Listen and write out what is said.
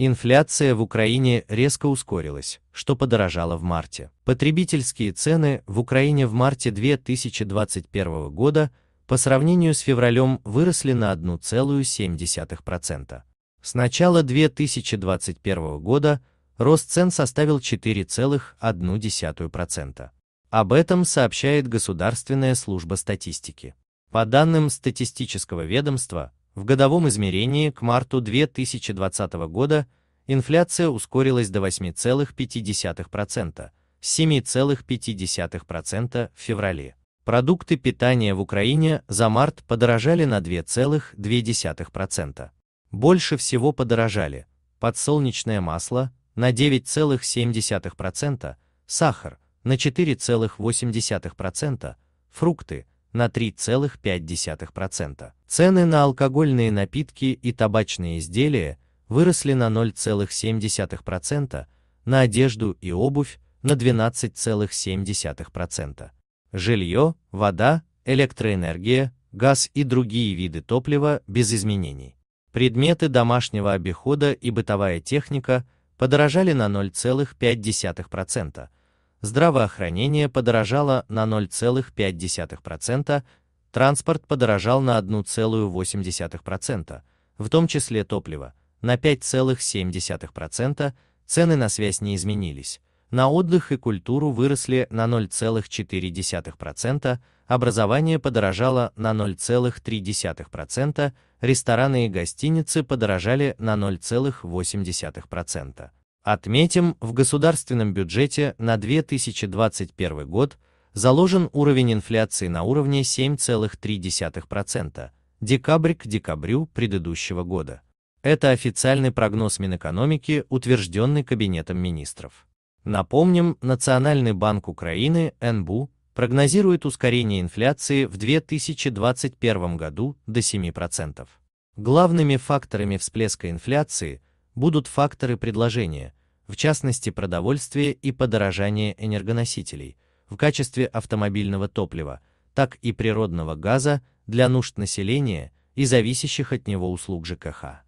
Инфляция в Украине резко ускорилась, что подорожало в марте. Потребительские цены в Украине в марте 2021 года по сравнению с февралем выросли на 1,7%. С начала 2021 года рост цен составил 4,1%. Об этом сообщает Государственная служба статистики. По данным статистического ведомства, в годовом измерении к марту 2020 года инфляция ускорилась до 8,5%, 7,5% в феврале. Продукты питания в Украине за март подорожали на 2,2%. Больше всего подорожали подсолнечное масло на 9,7%, сахар на 4,8%, фрукты на 3,5%. Цены на алкогольные напитки и табачные изделия выросли на 0,7%, на одежду и обувь на 12,7%. Жилье, вода, электроэнергия, газ и другие виды топлива без изменений. Предметы домашнего обихода и бытовая техника подорожали на 0,5%, здравоохранение подорожало на 0,5%, транспорт подорожал на 1,8%, в том числе топливо, на 5,7%, цены на связь не изменились, на отдых и культуру выросли на 0,4%, образование подорожало на 0,3%, рестораны и гостиницы подорожали на 0,8%. Отметим, в государственном бюджете на 2021 год заложен уровень инфляции на уровне 7,3%, декабрь к декабрю предыдущего года. Это официальный прогноз Минэкономики, утвержденный Кабинетом министров. Напомним, Национальный банк Украины, НБУ, прогнозирует ускорение инфляции в 2021 году до 7%. Главными факторами всплеска инфляции будут факторы предложения, в частности продовольствие и подорожание энергоносителей, в качестве автомобильного топлива, так и природного газа для нужд населения и зависящих от него услуг ЖКХ.